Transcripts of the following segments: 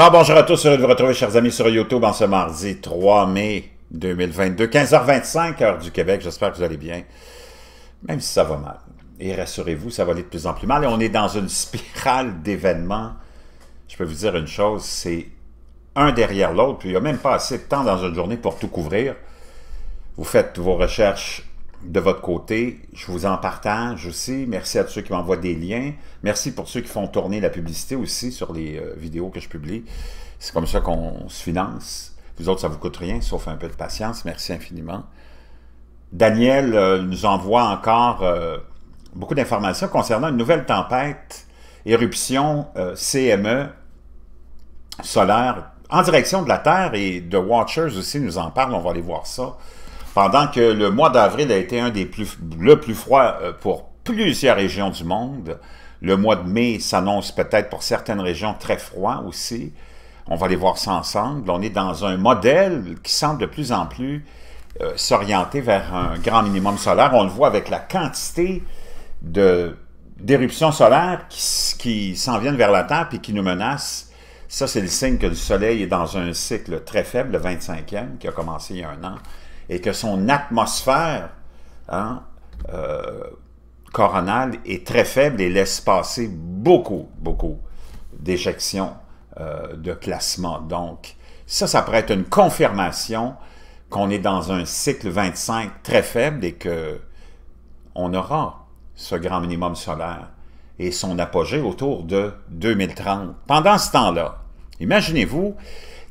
Alors bonjour à tous, heureux de vous retrouver chers amis sur YouTube en ce mardi 3 mai 2022, 15h25 heure du Québec, j'espère que vous allez bien, même si ça va mal. Et rassurez-vous, ça va aller de plus en plus mal et on est dans une spirale d'événements. Je peux vous dire une chose, c'est un derrière l'autre, puis il n'y a même pas assez de temps dans une journée pour tout couvrir. Vous faites vos recherches de votre côté, je vous en partage aussi. Merci à tous ceux qui m'envoient des liens. Merci pour ceux qui font tourner la publicité aussi sur les euh, vidéos que je publie. C'est comme ça qu'on se finance. Vous autres, ça vous coûte rien, sauf un peu de patience. Merci infiniment. Daniel euh, nous envoie encore euh, beaucoup d'informations concernant une nouvelle tempête, éruption CME solaire en direction de la Terre et de Watchers aussi nous en parle. On va aller voir ça. Pendant que le mois d'avril a été un des plus, le plus froid euh, pour plusieurs régions du monde, le mois de mai s'annonce peut-être pour certaines régions très froid aussi. On va aller voir ça ensemble. On est dans un modèle qui semble de plus en plus euh, s'orienter vers un grand minimum solaire. On le voit avec la quantité d'éruptions solaires qui, qui s'en viennent vers la Terre et qui nous menacent. Ça, c'est le signe que le Soleil est dans un cycle très faible, le 25e, qui a commencé il y a un an et que son atmosphère hein, euh, coronale est très faible et laisse passer beaucoup, beaucoup d'éjections euh, de classement. Donc, ça, ça pourrait être une confirmation qu'on est dans un cycle 25 très faible et que on aura ce grand minimum solaire et son apogée autour de 2030. Pendant ce temps-là, imaginez-vous,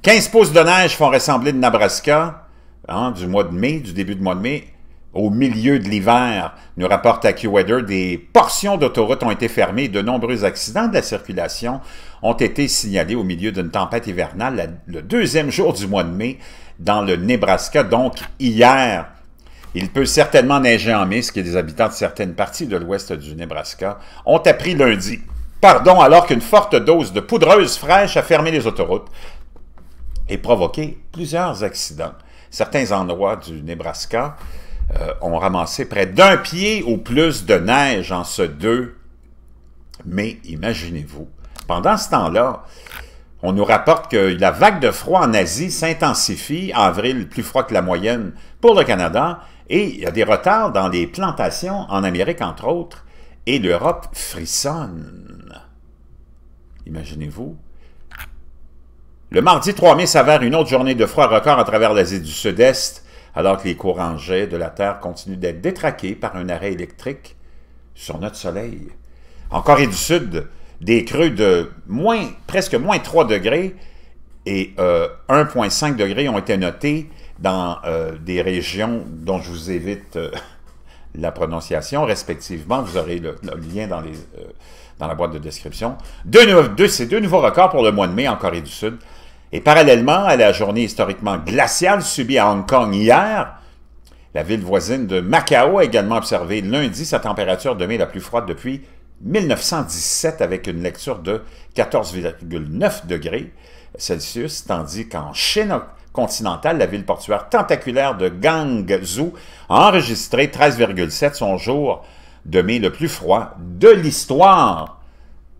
15 pouces de neige font ressembler le Nebraska, Hein, du mois de mai, du début du mois de mai, au milieu de l'hiver, nous rapporte AccuWeather, des portions d'autoroutes ont été fermées de nombreux accidents de la circulation ont été signalés au milieu d'une tempête hivernale le deuxième jour du mois de mai dans le Nebraska, donc hier. Il peut certainement neiger en mai, ce que des habitants de certaines parties de l'ouest du Nebraska ont appris lundi. Pardon, alors qu'une forte dose de poudreuse fraîche a fermé les autoroutes et provoqué plusieurs accidents certains endroits du Nebraska euh, ont ramassé près d'un pied ou plus de neige en ce 2 Mais imaginez-vous. Pendant ce temps-là, on nous rapporte que la vague de froid en Asie s'intensifie, en avril plus froid que la moyenne pour le Canada, et il y a des retards dans les plantations en Amérique, entre autres, et l'Europe frissonne. Imaginez-vous. Le mardi 3 mai s'avère une autre journée de froid record à travers l'Asie du Sud-Est, alors que les courants jets de la Terre continuent d'être détraqués par un arrêt électrique sur notre Soleil. En Corée du Sud, des creux de moins, presque moins 3 degrés et 1,5 euh, degrés ont été notés dans euh, des régions dont je vous évite euh, la prononciation, respectivement. Vous aurez le, lien euh, dans, la boîte de description. Deux, C'est deux nouveaux records pour le mois de mai en Corée du Sud. Et parallèlement à la journée historiquement glaciale subie à Hong Kong hier, la ville voisine de Macao a également observé lundi sa température de mai la plus froide depuis 1917 avec une lecture de 14,9 degrés Celsius, tandis qu'en Chine continentale, la ville portuaire tentaculaire de Gangzhou a enregistré 13,7 son jour de mai le plus froid de l'histoire.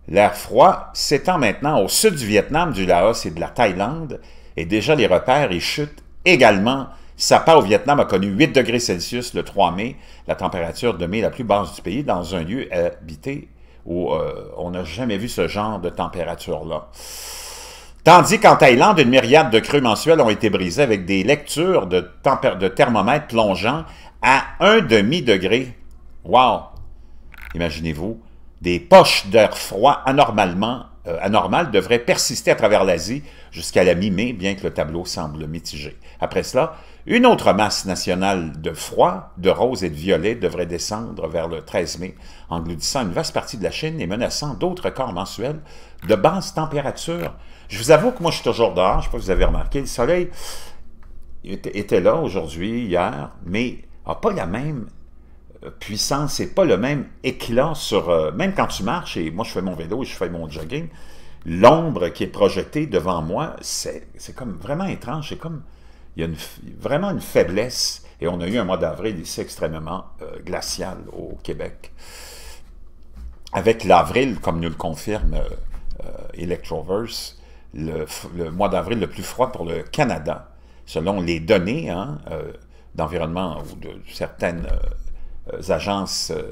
L'air froid s'étend maintenant au sud du Vietnam, du Laos et de la Thaïlande, et déjà les repères y chutent également. Sapa au Vietnam a connu 8 degrés Celsius le 3 mai, la température de mai la plus basse du pays, dans un lieu habité euh, on n'a jamais vu ce genre de température-là. Tandis qu'en Thaïlande, une myriade de crues mensuelles ont été brisées avec des lectures de, de thermomètres plongeant à un demi-degré. Wow! Imaginez-vous, des poches d'air froid anormalement euh, devrait persister à travers l'Asie jusqu'à la mi-mai, bien que le tableau semble mitigé. Après cela, une autre masse nationale de froid, de rose et de violet devrait descendre vers le 13 mai, engloutissant une vaste partie de la Chine et menaçant d'autres corps mensuels de basse température. Je vous avoue que moi, je suis toujours dehors, je ne sais pas si vous avez remarqué, le soleil était là aujourd'hui, hier, mais n'a pas la même puissance, c'est pas le même éclat sur... Euh, même quand tu marches, et moi je fais mon vélo et je fais mon jogging, l'ombre qui est projetée devant moi, c'est comme vraiment étrange, c'est comme... Il y a une, vraiment une faiblesse. Et on a eu un mois d'avril ici extrêmement euh, glacial au Québec. Avec l'avril, comme nous le confirme euh, Electroverse, le, mois d'avril le plus froid pour le Canada, selon les données hein, d'environnement ou de certaines euh, agences euh,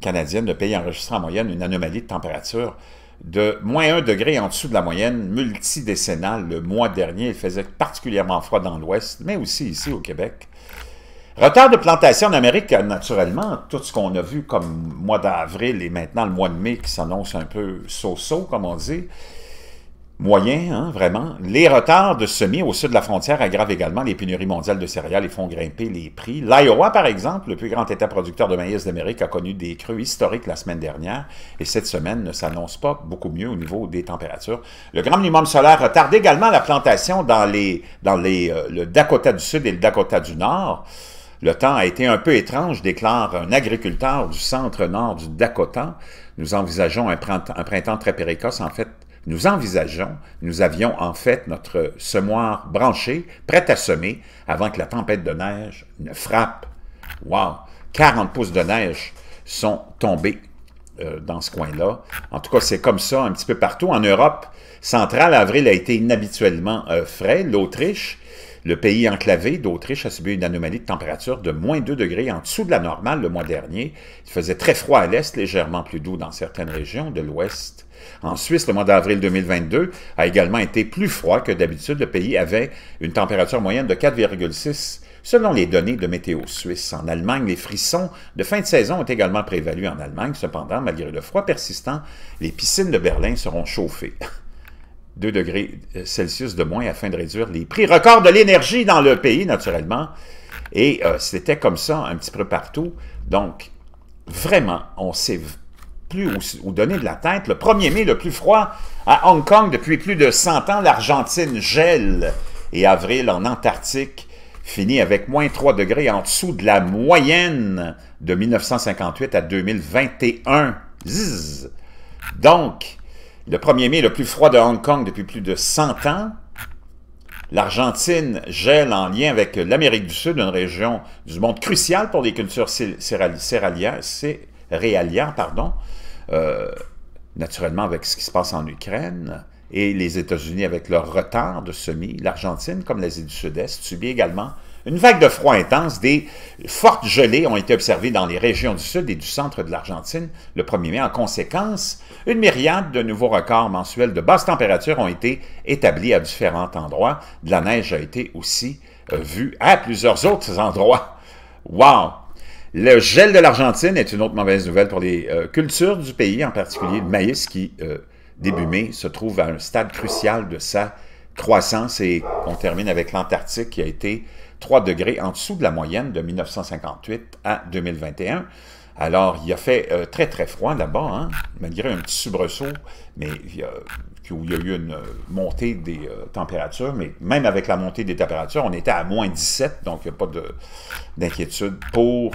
canadiennes de pays enregistrent en moyenne une anomalie de température de moins 1 degré en dessous de la moyenne multidécennale le mois dernier. Il faisait particulièrement froid dans l'Ouest, mais aussi ici au Québec. Retard de plantation en Amérique, naturellement, tout ce qu'on a vu comme mois d'avril et maintenant le mois de mai qui s'annonce un peu so-so, comme on dit moyen, hein, vraiment. Les retards de semis au sud de la frontière aggravent également les pénuries mondiales de céréales et font grimper les prix. L'Iowa, par exemple, le plus grand État producteur de maïs d'Amérique, a connu des creux historiques la semaine dernière et cette semaine ne s'annonce pas beaucoup mieux au niveau des températures. Le grand minimum solaire retarde également la plantation dans, les, dans les, euh, le Dakota du Sud et le Dakota du Nord. Le temps a été un peu étrange, déclare un agriculteur du centre-nord du Dakota. Nous envisageons un printemps, un printemps très précoce, en fait nous envisageons, nous avions en fait notre semoir branché, prêt à semer, avant que la tempête de neige ne frappe. Wow! 40 pouces de neige sont tombés euh, dans ce coin-là. En tout cas, c'est comme ça un petit peu partout. En Europe centrale, avril a été inhabituellement euh, frais. L'Autriche, le pays enclavé d'Autriche a subi une anomalie de température de moins 2 degrés en dessous de la normale le mois dernier. Il faisait très froid à l'est, légèrement plus doux dans certaines régions de l'ouest. En Suisse, le mois d'avril 2022 a également été plus froid que d'habitude. Le pays avait une température moyenne de 4,6 selon les données de Météo Suisse. En Allemagne, les frissons de fin de saison ont également prévalu en Allemagne. Cependant, malgré le froid persistant, les piscines de Berlin seront chauffées. 2 degrés euh, Celsius de moins afin de réduire les prix records de l'énergie dans le pays, naturellement. Et euh, c'était comme ça un petit peu partout. Donc, vraiment, on sait plus ou donner de la tête. Le 1er mai, le plus froid à Hong Kong depuis plus de 100 ans, l'Argentine gèle. Et avril en Antarctique finit avec moins 3 degrés en dessous de la moyenne de 1958 à 2021. Donc, le 1er mai, le plus froid de Hong Kong depuis plus de 100 ans. L'Argentine gèle en lien avec l'Amérique du Sud, une région du monde cruciale pour les cultures céréalières. Pardon. Euh, naturellement, avec ce qui se passe en Ukraine et les États-Unis avec leur retard de semis, l'Argentine, comme l'Asie du Sud-Est, subit également une vague de froid intense, des fortes gelées ont été observées dans les régions du sud et du centre de l'Argentine le 1er mai. En conséquence, une myriade de nouveaux records mensuels de basse température ont été établis à différents endroits. De la neige a été aussi euh, vue à plusieurs autres endroits. Wow! Le gel de l'Argentine est une autre mauvaise nouvelle pour les euh, cultures du pays, en particulier le maïs qui, euh, début mai, se trouve à un stade crucial de sa croissance et on termine avec l'Antarctique qui a été 3 degrés en dessous de la moyenne de 1958 à 2021. Alors, il a fait euh, très très froid là-bas, hein, malgré un petit soubresaut, mais il où il y a eu une euh, montée des euh, températures, mais même avec la montée des températures, on était à moins 17, donc il n'y a pas d'inquiétude pour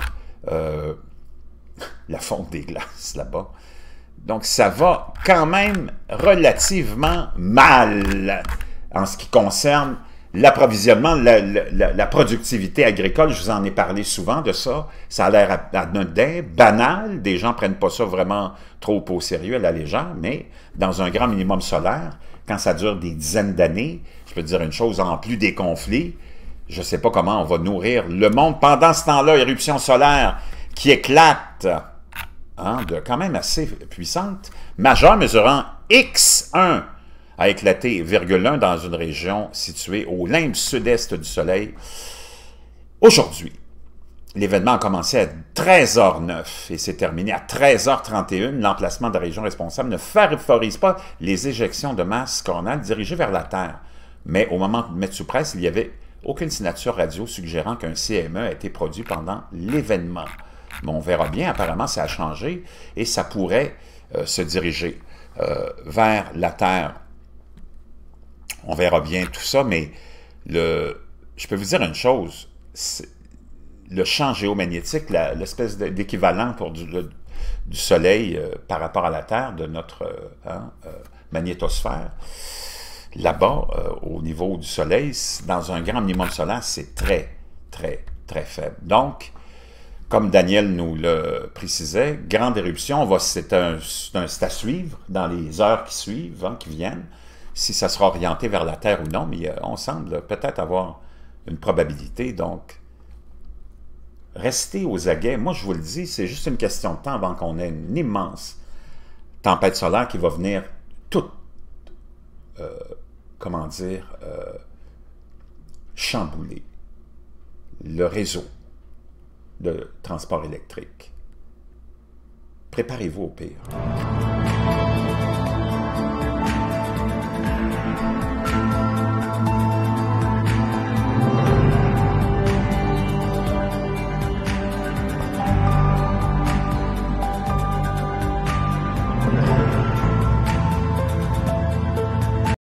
la fonte des glaces là-bas. Donc ça va quand même relativement mal en ce qui concerne l'approvisionnement, la, productivité agricole, je vous en ai parlé souvent de ça, ça a l'air anodin, banal, des gens prennent pas ça vraiment trop au sérieux, à la légère, mais dans un grand minimum solaire, quand ça dure des dizaines d'années, je peux dire une chose, en plus des conflits, je ne sais pas comment on va nourrir le monde. Pendant ce temps-là, éruption solaire qui éclate, hein, de quand même assez puissante, majeure mesurant X1 a éclaté, virgule 1, dans une région située au limbe sud-est du Soleil. Aujourd'hui, l'événement a commencé à 13h09 et s'est terminé à 13h31. L'emplacement de la région responsable ne favorise pas les éjections de masse coronale dirigées vers la Terre. Mais au moment de mettre sous presse, il n'y avait aucune signature radio suggérant qu'un CME a été produit pendant l'événement. Mais on verra bien, apparemment ça a changé et ça pourrait euh, se diriger euh, vers la Terre on verra bien tout ça, mais le, je peux vous dire une chose, le champ géomagnétique, l'espèce d'équivalent pour du, Soleil euh, par rapport à la Terre, de notre euh, hein, euh, magnétosphère, là-bas, au niveau du Soleil, dans un grand minimum solaire, c'est très, très, très faible. Donc, comme Daniel nous le précisait, grande éruption, c'est un, un, à suivre dans les heures qui suivent, hein, qui viennent si ça sera orienté vers la Terre ou non, mais euh, on semble peut-être avoir une probabilité. Donc, restez aux aguets. Moi, je vous le dis, c'est juste une question de temps avant qu'on ait une immense tempête solaire qui va venir tout, euh, comment dire, euh, chambouler le réseau de transport électrique. Préparez-vous au pire.